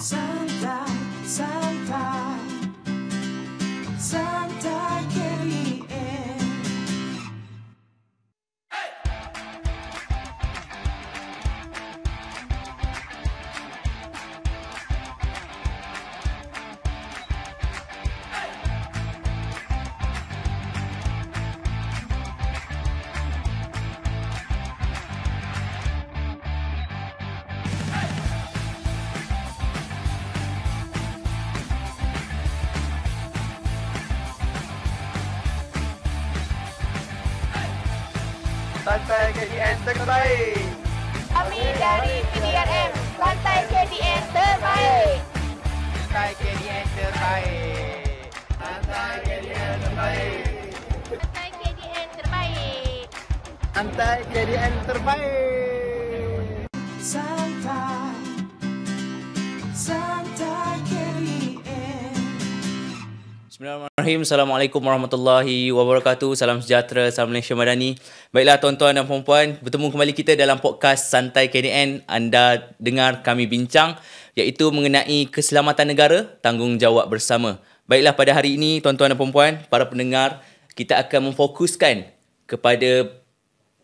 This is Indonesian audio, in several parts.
Santa, Santa. Santai KDN terbaik. Kami dari PDRM. Santai KDN terbaik. Santai KDN terbaik. Santai KDN terbaik. Santai KDN terbaik. Santai KDN terbaik. Bismillahirrahmanirrahim. Assalamualaikum warahmatullahi wabarakatuh. Salam sejahtera, salam Malaysia Madani. Baiklah tuan-tuan dan puan-puan, bertemu kembali kita dalam podcast Santai KDN. Anda dengar kami bincang iaitu mengenai keselamatan negara, tanggungjawab bersama. Baiklah pada hari ini tuan-tuan dan puan-puan, para pendengar, kita akan memfokuskan kepada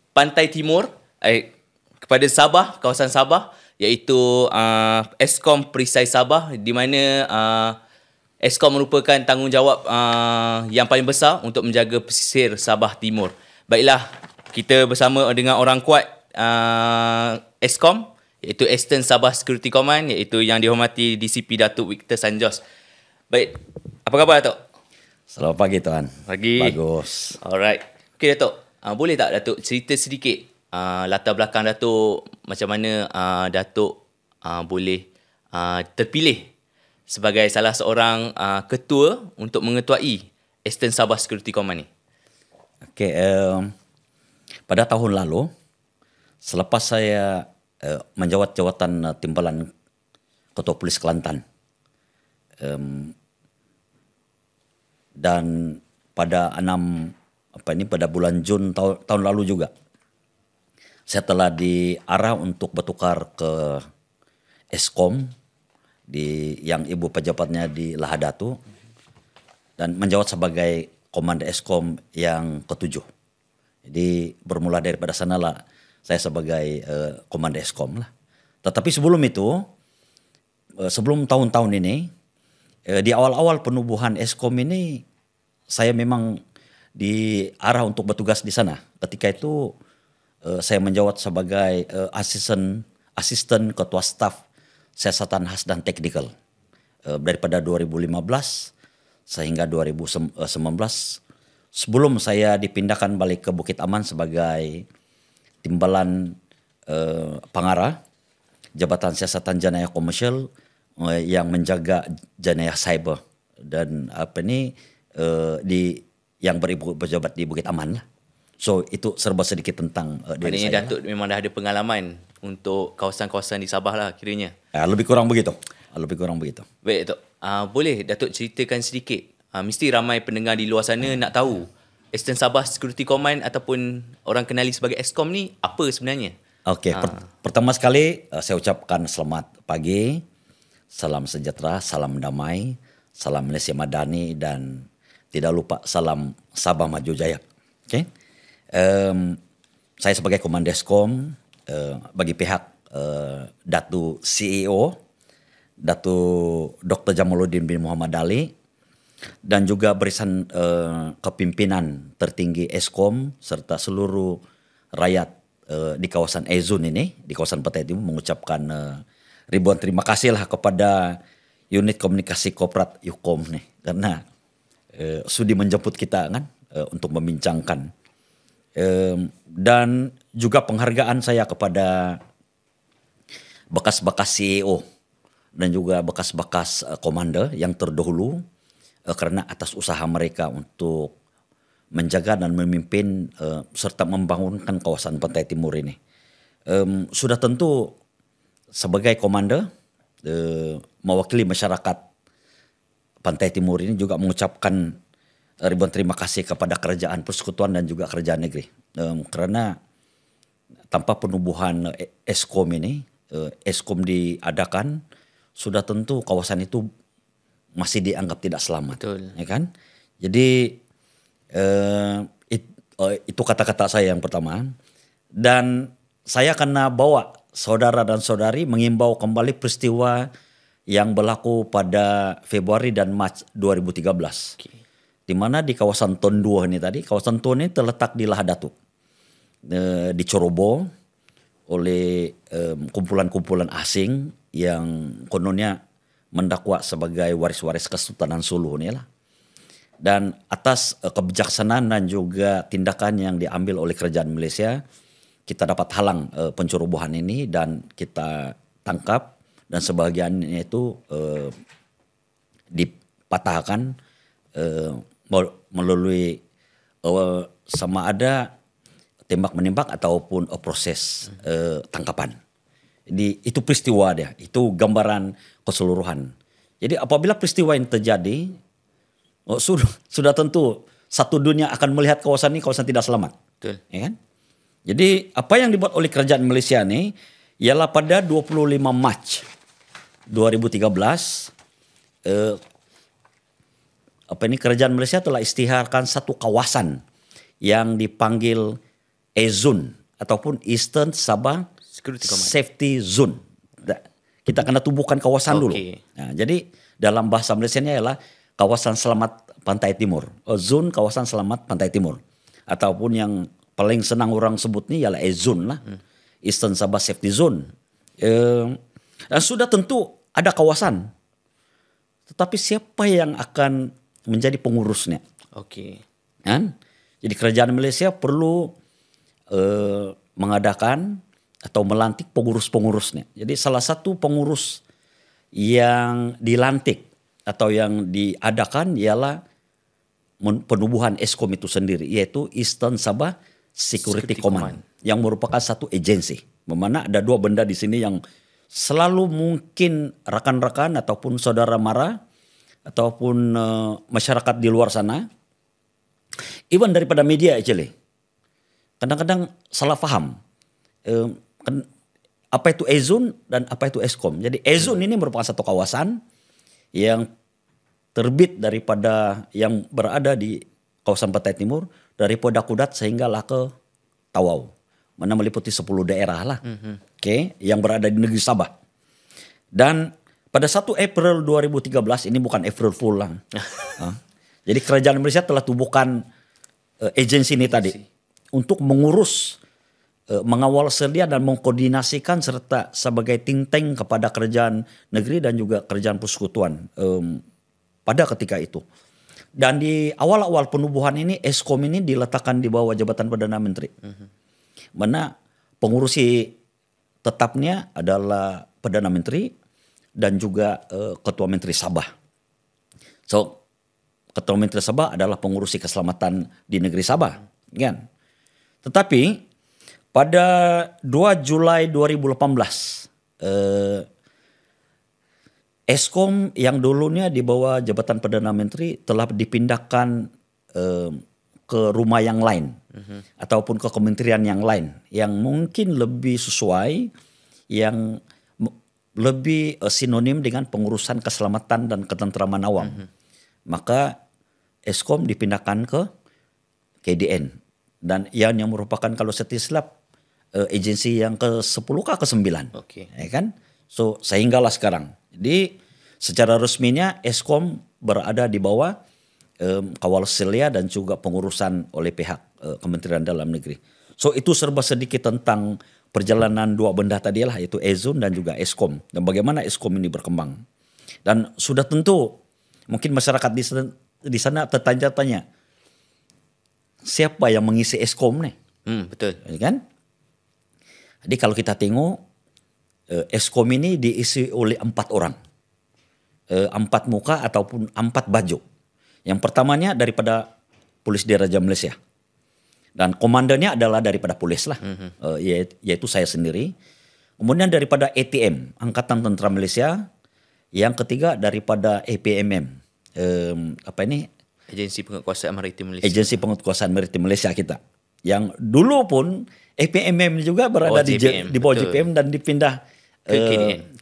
pantai timur eh, kepada Sabah, kawasan Sabah iaitu uh, Eskom Perisai Sabah di mana uh, Eskom merupakan tanggungjawab uh, yang paling besar untuk menjaga pesisir Sabah Timur. Baiklah, kita bersama dengan orang kuat uh, Eskom iaitu Eastern Sabah Security Command iaitu yang dihormati DCP Datuk Victor Sanjos. Baik, apa khabar Datuk? Selamat pagi tuan. Pagi. Bagus. Alright. Okey Datuk, uh, boleh tak Datuk cerita sedikit uh, latar belakang Datuk macam mana uh, Datuk uh, boleh uh, terpilih sebagai salah seorang uh, ketua untuk mengetuai Eastern Sabah Security Command ni? Okay, um, pada tahun lalu selepas saya uh, menjawat jawatan uh, timbalan Ketua Polis Kelantan um, dan pada enam apa ini pada bulan Jun tahun tahun lalu juga saya telah diarah untuk bertukar ke Eskom di yang ibu pejabatnya di Lahadatu dan menjawab sebagai Komando Eskom yang ketujuh. Jadi bermula daripada sanalah saya sebagai uh, Komando Eskom lah. Tetapi sebelum itu, uh, sebelum tahun-tahun ini, uh, di awal-awal penubuhan Eskom ini saya memang diarah untuk bertugas di sana. Ketika itu uh, saya menjawab sebagai uh, asisten asisten ketua staf sesatan khas dan teknikal uh, daripada 2015 sehingga 2019 eh, sebelum saya dipindahkan balik ke Bukit Aman sebagai timbalan uh, eh, pengarah Jabatan Siasatan jenayah Komersial uh, yang menjaga jenayah Cyber dan apa ini uh, di yang berjabat di Bukit Aman lah. So itu serba sedikit tentang uh, diri saya. Datuk memang dah ada pengalaman untuk kawasan-kawasan di Sabah lah kiranya. Uh, ah, lebih kurang begitu. Ah, lebih kurang begitu. Baik Datuk. Uh, boleh Datuk ceritakan sedikit. Uh, mesti ramai pendengar di luar sana hmm. nak tahu Eastern Sabah Security Command ataupun orang kenali sebagai Eskom ni apa sebenarnya? Okey, ha. pertama sekali uh, saya ucapkan selamat pagi, salam sejahtera, salam damai, salam Malaysia Madani dan tidak lupa salam Sabah Maju Jaya. Okey. Um, saya sebagai Komandeskom uh, bagi pihak uh, Datu CEO, Datu Dr. Jamaludin bin Muhammad Ali, dan juga barisan uh, kepimpinan tertinggi Eskom serta seluruh rakyat uh, di kawasan Ezun ini, di kawasan Petai Timur mengucapkan uh, ribuan terima kasih lah kepada unit komunikasi koprat Yukom nih karena uh, sudi menjemput kita kan uh, untuk membincangkan Um, dan juga penghargaan saya kepada bekas-bekas CEO dan juga bekas-bekas uh, eh, komander yang terdahulu uh, eh, karena atas usaha mereka untuk menjaga dan memimpin uh, serta membangunkan kawasan pantai timur ini. Um, sudah tentu sebagai komander uh, mewakili masyarakat pantai timur ini juga mengucapkan ribuan terima kasih kepada kerajaan persekutuan dan juga kerajaan negeri. Um, karena tanpa penubuhan Eskom ini, eh, Eskom diadakan, sudah tentu kawasan itu masih dianggap tidak selamat, Betul. ya kan? Jadi uh, it, uh, itu kata-kata saya yang pertama. Dan saya karena bawa saudara dan saudari mengimbau kembali peristiwa yang berlaku pada Februari dan Maret 2013. Okay di mana di kawasan Tondua ini tadi, kawasan Ton ini terletak di Lahad Lahadatuk, e, eh, Corobo oleh kumpulan-kumpulan asing yang kononnya mendakwa sebagai waris-waris Kesultanan Sulu ini lah. Dan atas eh, kebijaksanaan dan juga tindakan yang diambil oleh kerajaan Malaysia, kita dapat halang e, ini dan kita tangkap dan sebagiannya itu dipatahkan melalui uh, sama ada tembak menembak ataupun uh, proses uh, tangkapan. Jadi itu peristiwa dia, itu gambaran keseluruhan. Jadi apabila peristiwa yang terjadi oh, sudah sudah tentu satu dunia akan melihat kawasan ini kawasan tidak selamat. Betul. Ya kan? Jadi apa yang dibuat oleh kerajaan Malaysia ini ialah pada 25 Mac 2013 eh, apa ini kerajaan Malaysia telah istiharkan satu kawasan yang dipanggil EZUN ataupun Eastern Sabah Safety Zone. Kita kena tubuhkan kawasan okay. dulu. Nah, jadi dalam bahasa malaysia ini ialah kawasan selamat pantai timur. Oh, zone kawasan selamat pantai timur. Ataupun yang paling senang orang sebut ini ialah EZUN lah. Hmm. Eastern Sabah Safety Zone. Eh, sudah tentu ada kawasan. Tetapi siapa yang akan menjadi pengurusnya. Oke. Okay. Kan? Jadi kerajaan Malaysia perlu eh, mengadakan atau melantik pengurus-pengurusnya. Jadi salah satu pengurus yang dilantik atau yang diadakan ialah penubuhan ESKOM itu sendiri yaitu Eastern Sabah Security, Security Command, Command yang merupakan satu agensi. Memana ada dua benda di sini yang selalu mungkin rekan-rekan ataupun saudara marah ataupun uh, masyarakat di luar sana, even daripada media actually, kadang-kadang salah paham uh, eh, kan, apa itu ezun dan apa itu eskom. Jadi ezun ini merupakan satu kawasan yang terbit daripada yang berada di kawasan Pantai Timur dari Poda sehingga sehinggalah ke Tawau. Mana meliputi 10 daerah lah. -hmm. Oke, okay, yang berada di negeri Sabah. Dan pada 1 April 2013 ini bukan April Fool lah. Ah. jadi kerajaan Malaysia telah tubuhkan uh, agensi ini tadi untuk mengurus uh, mengawal selia dan mengkoordinasikan serta sebagai tinteng kepada kerajaan negeri dan juga kerajaan persekutuan um, pada ketika itu. Dan di awal-awal penubuhan ini Eskom ini diletakkan di bawah jabatan perdana menteri. Mhm. Mana pengurusi tetapnya adalah perdana menteri, dan juga uh, ketua menteri Sabah. So ketua menteri Sabah adalah pengurusi keselamatan di negeri Sabah, kan? Tetapi pada 2 Julai 2018 eh, Eskom yang dulunya di bawah jabatan perdana menteri telah dipindahkan eh, ke rumah yang lain mhm. ataupun ke kementerian yang lain yang mungkin lebih sesuai yang lebih uh, sinonim dengan pengurusan keselamatan dan ketentraman awam. Mm -hmm. Maka Eskom dipindahkan ke KDN dan yang yang merupakan kalau setislap uh, eh, agensi yang ke-10 ke-9. Oke. Okay. Ya kan? So sehinggalah sekarang. Jadi secara resminya Eskom berada di bawah um, kawal selia dan juga pengurusan oleh pihak uh, Kementerian Dalam Negeri. So itu serba sedikit tentang perjalanan dua benda tadi lah yaitu Ezon dan juga Eskom dan bagaimana Eskom ini berkembang. Dan sudah tentu mungkin masyarakat di sana, di sana tertanya-tanya siapa yang mengisi Eskom nih? Hmm, betul. Ya kan? Jadi kalau kita tengok eh, Eskom ini diisi oleh empat orang. Eh, empat muka ataupun empat baju. Yang pertamanya daripada Polis daerah Raja Malaysia. Dan komandannya adalah daripada polis lah, mm-hmm. uh, yaitu saya sendiri. Kemudian daripada ATM, Angkatan Tentara Malaysia. Yang ketiga daripada APMM, um, apa ini? Agensi Penguatkuasaan Maritim Malaysia. Agensi Penguatkuasaan Maritim Malaysia kita. Yang dulu pun APMM juga berada di, oh, di bawah betul. JPM dan dipindah ke uh, eh,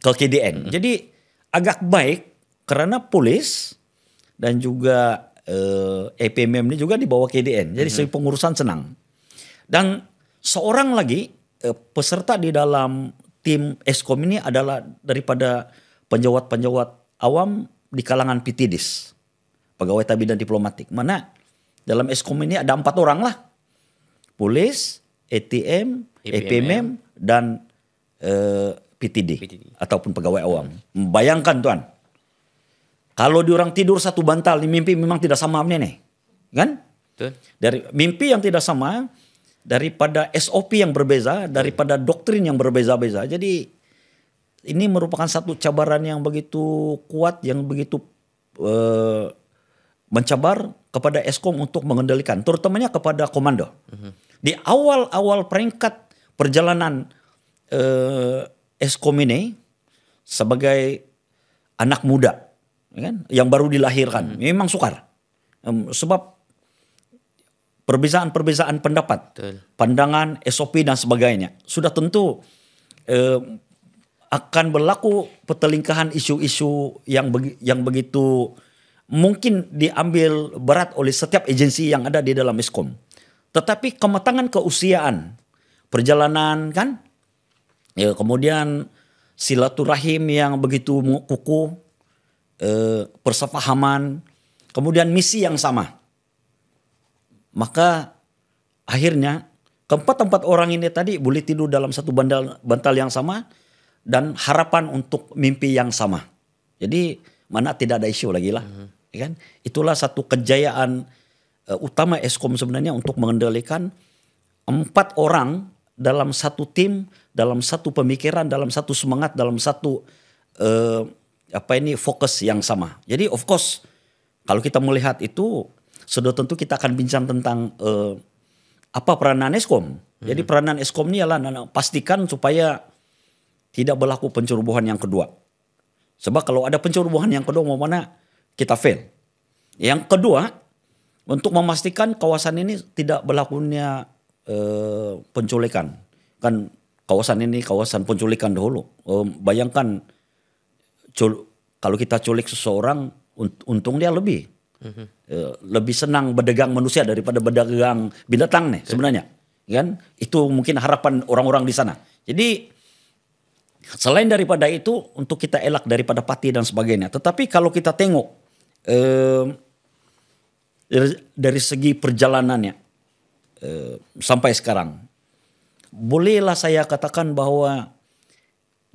KDN. Ke KDN. Mm-hmm. Jadi agak baik karena polis dan juga eh, EPMM ini juga dibawa KDN. Jadi mm-hmm. pengurusan senang. Dan seorang lagi eh, peserta di dalam tim Eskom ini adalah daripada penjawat-penjawat awam di kalangan PTDIS. Pegawai tabi dan Diplomatik. Mana dalam Eskom ini ada empat orang lah. Polis, ATM, EPMM, EPMM dan eh, PTD, PTD ataupun pegawai awam. Bayangkan tuan, kalau di orang tidur satu bantal, di mimpi memang tidak sama nih, kan? Betul. Dari mimpi yang tidak sama, daripada SOP yang berbeza, daripada doktrin yang berbeza-beza. Jadi ini merupakan satu cabaran yang begitu kuat, yang begitu uh, mencabar kepada Eskom untuk mengendalikan, terutamanya kepada komando. Uh mhm. -huh. Di awal-awal peringkat perjalanan uh, Eskom ini sebagai anak muda Ya kan? yang baru dilahirkan. Hmm. Memang sukar. Um, sebab perbezaan-perbezaan pendapat, Betul. pandangan, SOP dan sebagainya. Sudah tentu um, akan berlaku pertelingkahan isu-isu yang yang begitu mungkin diambil berat oleh setiap agensi yang ada di dalam Miskom. Tetapi kematangan keusiaan, perjalanan kan, ya kemudian silaturahim yang begitu kuku. Eh, persepahaman kemudian misi yang sama. Maka akhirnya keempat empat orang ini tadi boleh tidur dalam satu bantal, bantal yang sama dan harapan untuk mimpi yang sama. Jadi mana tidak ada isu lagi lah, mm-hmm. kan? Itulah satu kejayaan uh, utama Eskom sebenarnya untuk mengendalikan empat orang dalam satu tim, dalam satu pemikiran, dalam satu semangat, dalam satu uh, apa ini fokus yang sama. Jadi of course kalau kita melihat itu sudah tentu kita akan bincang tentang uh, apa peranan Eskom. Hmm. Jadi peranan Eskom ini adalah nah, pastikan supaya tidak berlaku pencerobohan yang kedua. Sebab kalau ada pencerobohan yang kedua mau mana kita fail. Yang kedua untuk memastikan kawasan ini tidak berlakunya uh, penculikan. Kan kawasan ini kawasan penculikan dahulu. Eh, bayangkan kalau kita culik seseorang untung dia lebih mm -hmm. lebih senang berdagang manusia daripada berdagang binatang nih iya. sebenarnya kan itu mungkin harapan orang-orang di sana jadi selain daripada itu untuk kita elak daripada pati dan sebagainya tetapi kalau kita tengok eh, dari, dari segi perjalanannya eh, sampai sekarang bolehlah saya katakan bahwa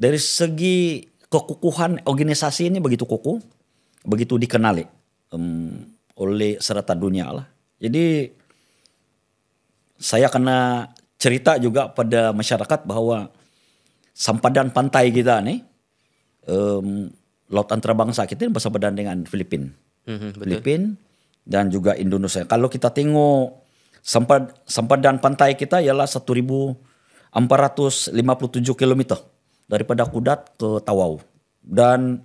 dari segi kekukuhan organisasi ini begitu kuku begitu dikenali um, oleh serata dunia lah. Jadi saya kena cerita juga pada masyarakat bahwa sampadan pantai kita nih, um, laut antarabangsa kita ini bersempadan dengan Filipina, mm-hmm, Filipina dan juga Indonesia. Kalau kita tengok sampad sampadan pantai kita ialah 1457 kilometer daripada Kudat ke Tawau. Dan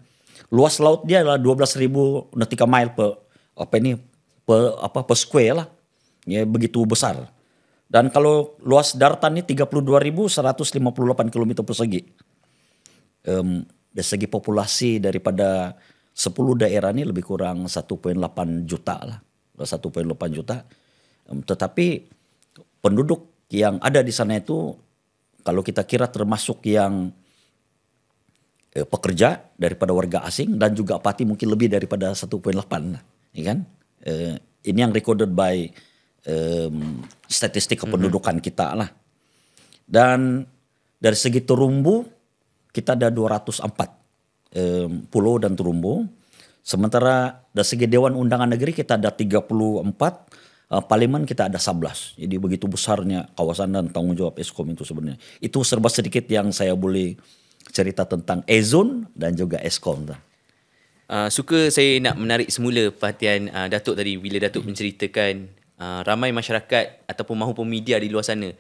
luas laut dia adalah 12.000 nautika mile per apa ini per apa per square lah. Ya begitu besar. Dan kalau luas daratan ini 32.158 km persegi. Um, dari segi populasi daripada 10 daerah ini lebih kurang 1.8 juta lah. 1.8 juta. Um, tetapi penduduk yang ada di sana itu kalau kita kira termasuk yang Eh, pekerja daripada warga asing dan juga Pati mungkin lebih daripada 1.8 ya kan uh, ini yang recorded by um, statistik mhm. kependudukan mm -hmm. kita lah dan dari segi terumbu kita ada 204 um, pulau dan terumbu sementara dari segi Dewan Undangan Negeri kita ada 34 uh, Parlemen kita ada 11 jadi begitu besarnya kawasan dan tanggung jawab Eskom itu sebenarnya itu serba sedikit yang saya boleh cerita tentang Ezon dan juga Eskom tu. Uh, suka saya nak menarik semula perhatian uh, Datuk tadi bila Datuk hmm. menceritakan uh, ramai masyarakat ataupun mahupun media di luar sana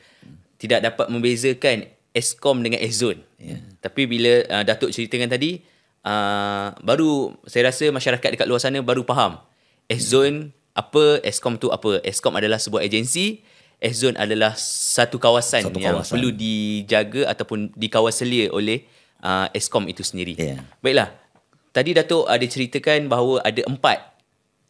tidak dapat membezakan Eskom dengan Eszone. Yeah. Tapi bila uh, Datuk ceritakan tadi uh, baru saya rasa masyarakat dekat luar sana baru faham Eszone apa Eskom tu apa? Eskom adalah sebuah agensi, Eszone adalah satu kawasan, satu kawasan yang perlu dijaga ataupun dikawal selia oleh uh, Eskom itu sendiri. Yeah. Baiklah. Tadi Datuk ada ceritakan bahawa ada empat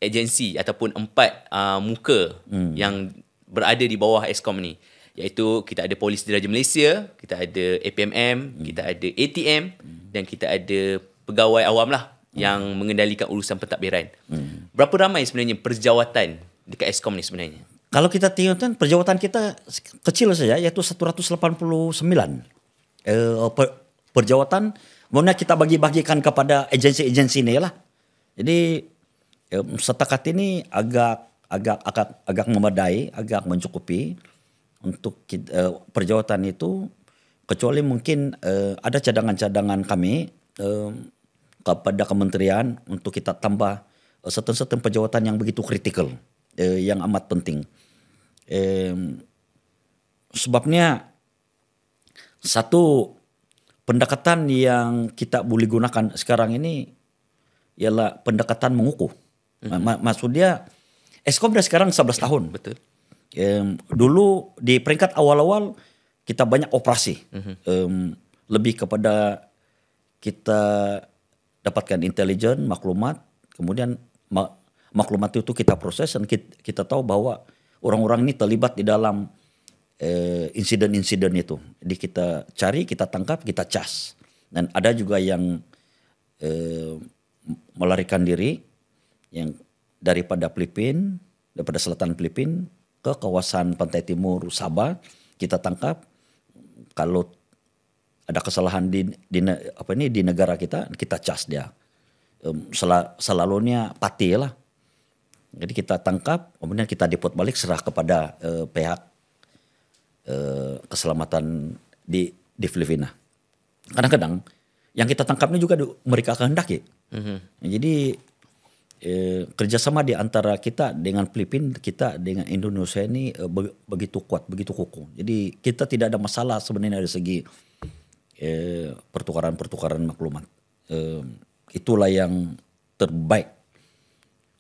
agensi ataupun empat uh, muka hmm. yang berada di bawah Eskom ni. Iaitu kita ada Polis Diraja Malaysia, kita ada APMM, hmm. kita ada ATM hmm. dan kita ada pegawai awam lah hmm. yang mengendalikan urusan pentadbiran. Hmm. Berapa ramai sebenarnya perjawatan dekat Eskom ni sebenarnya? Kalau kita tengok kan perjawatan kita kecil saja iaitu 189 uh, per, perjawatan mana kita bagi-bagikan kepada agensi-agensi ini lah. Jadi ya, setakat ini agak agak agak agak memadai, agak mencukupi untuk eh, perjawatan itu kecuali mungkin eh, ada cadangan-cadangan kami eh, kepada kementerian untuk kita tambah setengah-setengah perjawatan yang begitu kritikal yang amat penting sebabnya satu pendekatan yang kita boleh gunakan sekarang ini ialah pendekatan mengukuh. Mm -hmm. Maksud dia Eskom dah sekarang 11 ya, tahun. Betul. Um, dulu di peringkat awal-awal kita banyak operasi. Mm -hmm. um, lebih kepada kita dapatkan intelijen, maklumat, kemudian maklumat itu kita proses dan kita, kita tahu bahwa orang-orang ini terlibat di dalam Eh, insiden-insiden itu. Jadi kita cari, kita tangkap, kita cas. Dan ada juga yang eh, melarikan diri yang daripada Filipin, daripada selatan Filipin ke kawasan pantai timur Sabah, kita tangkap. Kalau ada kesalahan di, di apa ini di negara kita, kita cas dia. Um, sel, selalunya pati lah. Jadi kita tangkap, kemudian kita diput balik serah kepada uh, pihak Eh, keselamatan di di Filipina. Kadang-kadang yang kita tangkapnya juga mereka kehendaki. Mm-hmm. Jadi e, kerjasama di antara kita dengan Filipina, kita dengan Indonesia ini eh, be, begitu kuat, begitu kukuh. Jadi kita tidak ada masalah sebenarnya dari segi pertukaran-pertukaran maklumat. E, itulah yang terbaik.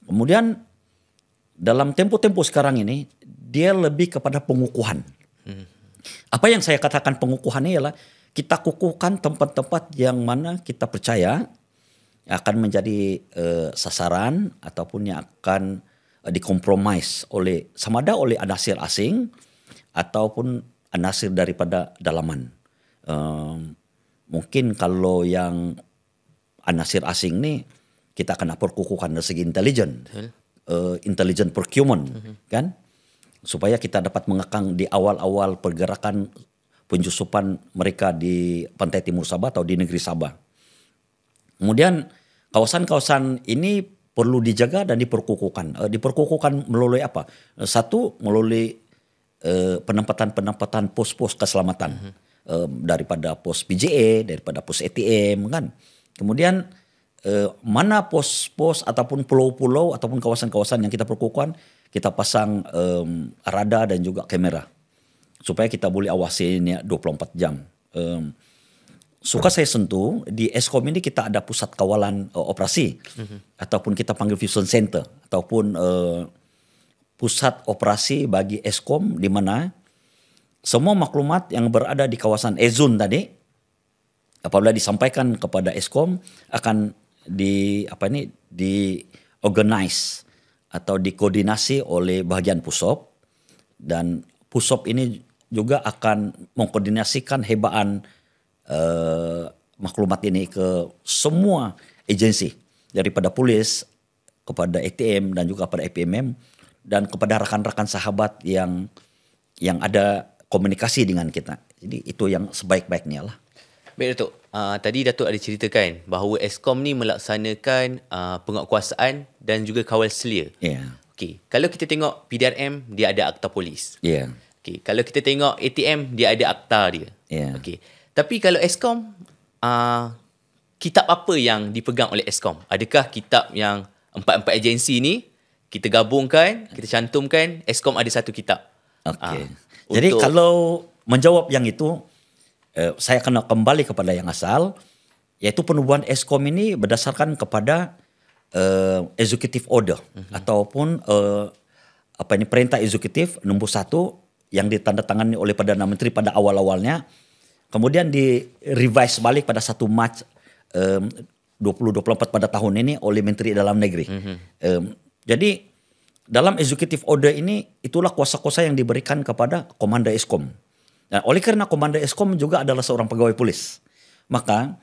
Kemudian dalam tempo-tempo sekarang ini dia lebih kepada pengukuhan. Apa yang saya katakan pengukuhannya ialah kita kukuhkan tempat-tempat yang mana kita percaya akan menjadi uh, sasaran ataupun yang akan uh, dikompromis oleh sama ada oleh anasir asing ataupun anasir daripada dalaman. Uh, mungkin kalau yang anasir asing nih kita akan lapor kukuhkan dari segi intelijen, uh, eh, intelijen procurement, uh mhm. -huh. kan? supaya kita dapat mengekang di awal-awal pergerakan penyusupan mereka di pantai timur Sabah atau di negeri Sabah. Kemudian kawasan-kawasan ini perlu dijaga dan diperkukuhkan. Eh, diperkukuhkan melalui apa? Eh, satu melalui eh, penempatan-penempatan pos-pos keselamatan mm -hmm. daripada pos PJE, daripada pos ATM kan. Kemudian mana pos-pos ataupun pulau-pulau ataupun kawasan-kawasan yang kita perkukuhkan kita pasang um, radar dan juga kamera supaya kita boleh awasi ini 24 ya jam. Um, suka saya sentuh di Eskom ini kita ada pusat kawalan uh, operasi mm-hmm. ataupun kita panggil fusion center ataupun uh, pusat operasi bagi Eskom di mana semua maklumat yang berada di kawasan Ezun tadi apabila disampaikan kepada Eskom akan di apa ini di organize atau dikoordinasi oleh bagian pusop dan pusop ini juga akan mengkoordinasikan hebaan eh, maklumat ini ke semua agensi daripada polis kepada ATM dan juga kepada EPMM dan kepada rekan-rekan sahabat yang yang ada komunikasi dengan kita. Jadi itu yang sebaik-baiknya lah. Baik itu Ah, tadi Datuk ada ceritakan bahawa Eskom ni melaksanakan uh, penguatkuasaan dan juga kawal selia. Ya. Yeah. Okey, kalau kita tengok PDRM dia ada akta polis. Ya. Yeah. Okey, kalau kita tengok ATM dia ada akta dia. Ya. Yeah. Okey. Tapi kalau Eskom uh, kitab apa yang dipegang oleh Eskom? Adakah kitab yang empat-empat agensi ni kita gabungkan, kita cantumkan Eskom ada satu kitab. Okey. Uh, Jadi kalau menjawab yang itu Eh, saya kena kembali kepada yang asal, yaitu penubuhan Eskom ini berdasarkan kepada eh, executive order mm -hmm. ataupun eh, apa ini perintah eksekutif nomor satu yang ditandatangani oleh perdana menteri pada awal-awalnya, kemudian di revise balik pada satu Mac eh, 2024 pada tahun ini oleh Menteri Dalam Negeri. Mm -hmm. eh, jadi dalam executive order ini itulah kuasa-kuasa yang diberikan kepada Komanda Eskom Nah, oleh karena Komandan Eskom juga adalah seorang pegawai polis, maka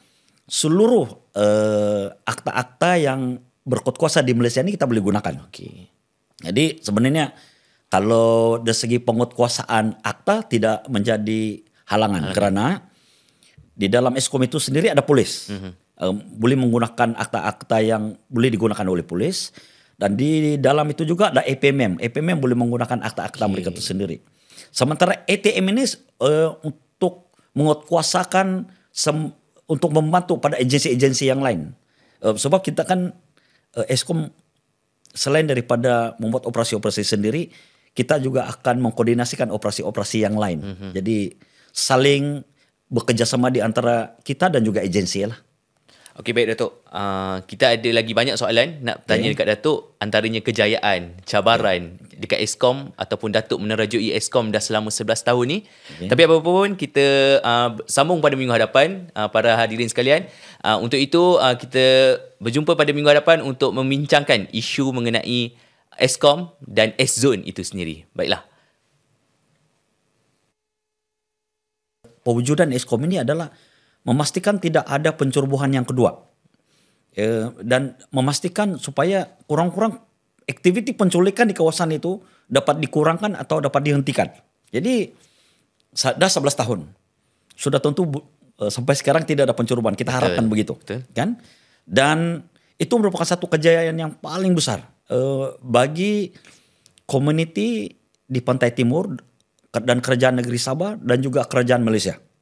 seluruh eh, akta-akta yang berkot kuasa di Malaysia ini kita boleh gunakan. Oke. Jadi sebenarnya kalau dari segi penguatkuasaan akta tidak menjadi halangan Oke. karena di dalam Eskom itu sendiri ada polis. Mm -hmm. Eh, boleh menggunakan akta-akta yang boleh digunakan oleh polis dan di dalam itu juga ada EPMM. EPMM boleh menggunakan akta-akta mereka itu sendiri. Sementara ETM ini uh, untuk menguatkuasakan untuk membantu pada agensi-agensi yang lain. Uh, sebab kita kan uh, Eskom selain daripada membuat operasi-operasi sendiri, kita juga akan mengkoordinasikan operasi-operasi yang lain. Mm -hmm. Jadi saling bekerjasama di antara kita dan juga agensi lah. Okey baik Datuk. Uh, kita ada lagi banyak soalan nak tanya yeah. dekat Datuk antaranya kejayaan, cabaran yeah. dekat Eskom ataupun Datuk menerajui ESCOM dah selama 11 tahun ni. Yeah. Tapi apa-apa pun kita uh, sambung pada minggu hadapan uh, para hadirin sekalian. Uh, untuk itu uh, kita berjumpa pada minggu hadapan untuk membincangkan isu mengenai ESCOM dan S-Zone itu sendiri. Baiklah. Pewujudan ESCOM ini adalah memastikan tidak ada pencerobohan yang kedua e, dan memastikan supaya kurang-kurang aktiviti penculikan di kawasan itu dapat dikurangkan atau dapat dihentikan. Jadi sudah 11 tahun. Sudah tentu e, sampai sekarang tidak ada pencurobohan. Kita harapkan betul, begitu, betul. kan? Dan itu merupakan satu kejayaan yang paling besar e, bagi community di Pantai Timur dan kerajaan negeri Sabah dan juga kerajaan Malaysia.